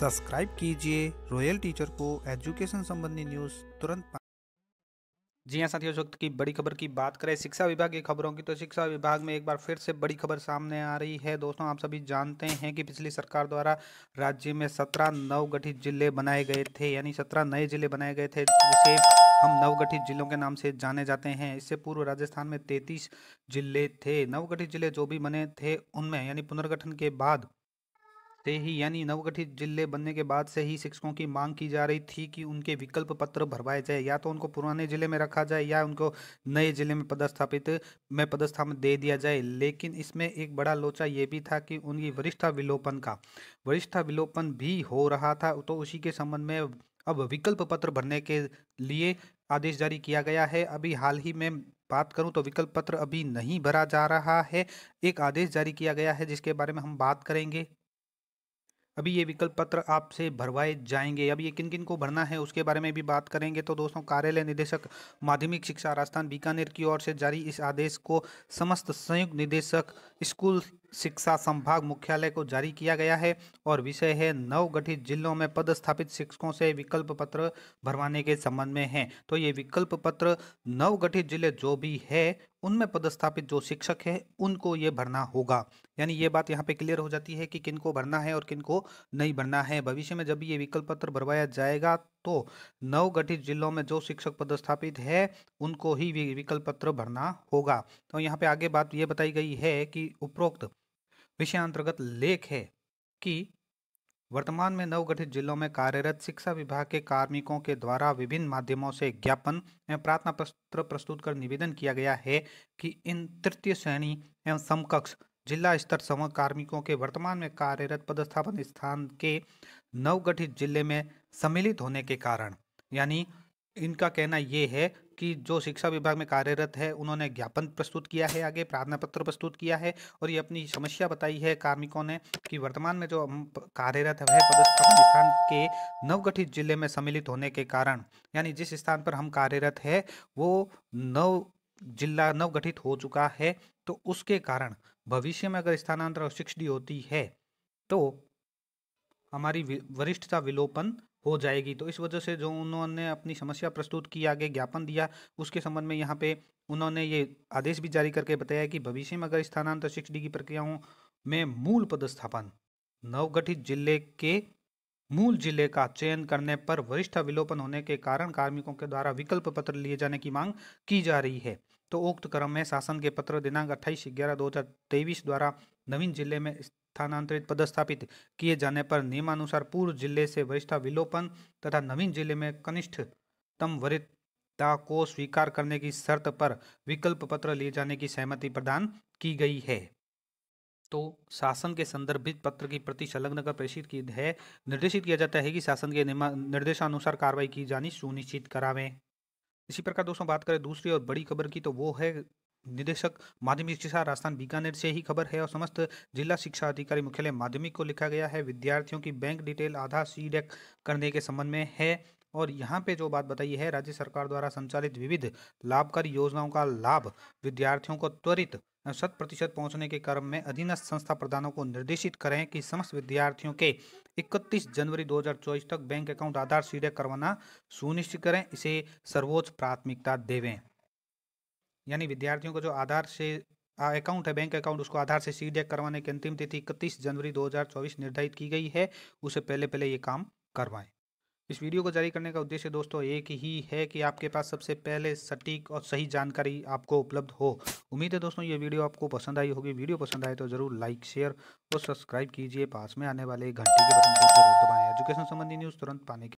subscribe कीजिए Royal Teacher को education संबंधी न्यूज़ तुरंत जी हाँ साथियों इस वक्त की बड़ी खबर की बात करें शिक्षा विभाग की खबरों की तो शिक्षा विभाग में एक बार फिर से बड़ी खबर सामने आ रही है दोस्तों आप सभी जानते हैं कि पिछली सरकार द्वारा राज्य में सत्रह नवगठित जिले बनाए गए थे यानी सत्रह नए जिले बनाए गए थे जिसे हम नवगठित जिलों के नाम से जाने जाते हैं इससे पूर्व राजस्थान में तैतीस जिले थे नवगठित जिले जो भी बने थे उनमें यानी पुनर्गठन के बाद से ही यानी नवगठित जिले बनने के बाद से ही शिक्षकों की मांग की जा रही थी कि उनके विकल्प पत्र भरवाए जाए या तो उनको पुराने जिले में रखा जाए या उनको नए जिले में पदस्थापित में पदस्थापन दे दिया जाए लेकिन इसमें एक बड़ा लोचा ये भी था कि उनकी वरिष्ठा विलोपन का वरिष्ठा विलोपन भी हो रहा था तो उसी के संबंध में अब विकल्प पत्र भरने के लिए आदेश जारी किया गया है अभी हाल ही में बात करूं तो विकल्प पत्र अभी नहीं भरा जा रहा है एक आदेश जारी किया गया है जिसके बारे में हम बात करेंगे अभी ये विकल्प पत्र आपसे भरवाए जाएंगे अब ये किन किन को भरना है उसके बारे में भी बात करेंगे तो दोस्तों कार्यालय निदेशक माध्यमिक शिक्षा राजस्थान बीकानेर की ओर से जारी इस आदेश को समस्त संयुक्त निदेशक स्कूल शिक्षा संभाग मुख्यालय को जारी किया गया है और विषय है नवगठित जिलों में पदस्थापित शिक्षकों से विकल्प पत्र भरवाने के संबंध में है तो ये विकल्प पत्र नवगठित जिले जो भी है उनमें पदस्थापित जो शिक्षक है उनको ये भरना होगा यानी ये बात यहाँ पे क्लियर हो जाती है कि किनको भरना है और किनको नहीं भरना है भविष्य में जब ये विकल्प पत्र भरवाया जाएगा तो नवगठित जिलों में जो शिक्षक पदस्थापित है उनको ही विकल्प पत्र भरना होगा तो यहाँ पे आगे बात ये बताई गई है कि उपरोक्त अंतर्गत लेख है कि वर्तमान में नवगठित जिलों में कार्यरत शिक्षा विभाग के कार्मिकों के द्वारा विभिन्न माध्यमों से ज्ञापन एवं प्रार्थना पत्र प्रस्तुत कर निवेदन किया गया है कि इन तृतीय श्रेणी एवं समकक्ष जिला स्तर समूह कार्मिकों के वर्तमान में कार्यरत पदस्थापन स्थान के नवगठित जिले में सम्मिलित होने के कारण यानी इनका कहना ये है कि जो शिक्षा विभाग में कार्यरत है उन्होंने ज्ञापन प्रस्तुत किया है आगे प्रार्थना पत्र प्रस्तुत किया है और ये अपनी समस्या बताई है कार्मिकों ने कि वर्तमान में जो कार्यरत है वह पदस्थापन स्थान के नवगठित जिले में सम्मिलित होने के कारण यानी जिस स्थान पर हम कार्यरत है वो नव जिला नवगठित हो चुका है तो उसके कारण भविष्य में अगर स्थानांतर और शिक्षडी होती है तो हमारी वरिष्ठता विलोपन हो जाएगी तो इस वजह से जो उन्होंने अपनी समस्या प्रस्तुत की आगे ज्ञापन दिया उसके संबंध में यहाँ पे उन्होंने ये आदेश भी जारी करके बताया कि भविष्य में अगर स्थानांतर डी की प्रक्रियाओं में मूल पदस्थापन नवगठित जिले के मूल जिले का चयन करने पर वरिष्ठ विलोपन होने के कारण कार्मिकों के द्वारा विकल्प पत्र लिए जाने की मांग की जा रही है तो उक्त क्रम में शासन के पत्र दिनांक अट्ठाईस ग्यारह दो द्वारा नवीन जिले में स्थानांतरित पदस्थापित किए जाने पर नियमानुसार पूर्व जिले से वरिष्ठता विलोपन तथा नवीन जिले में कनिष्ठतम वरिता को स्वीकार करने की शर्त पर विकल्प पत्र लिए जाने की सहमति प्रदान की गई है तो शासन के संदर्भित पत्र की प्रति संलग्न कर प्रेषित की है निर्देशित किया जाता है कि शासन के निर्देशानुसार कार्रवाई की जानी सुनिश्चित करावें इसी प्रकार दोस्तों बात करें दूसरी और बड़ी खबर की तो वो है निदेशक माध्यमिक शिक्षा राजस्थान बीकानेर से ही खबर है और समस्त जिला शिक्षा अधिकारी मुख्यालय माध्यमिक को लिखा गया है विद्यार्थियों की बैंक डिटेल आधा सी करने के संबंध में है और यहाँ पे जो बात बताई है राज्य सरकार द्वारा संचालित विविध लाभकारी योजनाओं का लाभ विद्यार्थियों को त्वरित शत प्रतिशत पहुँचने के क्रम में अधीनस्थ संस्था प्रधानों को निर्देशित करें कि समस्त विद्यार्थियों के 31 जनवरी 2024 तक बैंक अकाउंट आधार सीधे करवाना सुनिश्चित करें इसे सर्वोच्च प्राथमिकता देवें यानी विद्यार्थियों को जो आधार से अकाउंट है बैंक अकाउंट उसको आधार से सी डेक करवाने की अंतिम तिथि इकतीस जनवरी 2024 निर्धारित की गई है उसे पहले पहले ये काम करवाएं इस वीडियो को जारी करने का उद्देश्य दोस्तों एक ही है कि आपके पास सबसे पहले सटीक और सही जानकारी आपको उपलब्ध हो उम्मीद है दोस्तों ये वीडियो आपको पसंद आई होगी वीडियो पसंद आए तो ज़रूर लाइक शेयर और सब्सक्राइब कीजिए पास में आने वाले घंटे के बटन को जरूर दबाएं एजुकेशन संबंधी न्यूज़ तुरंत पाने के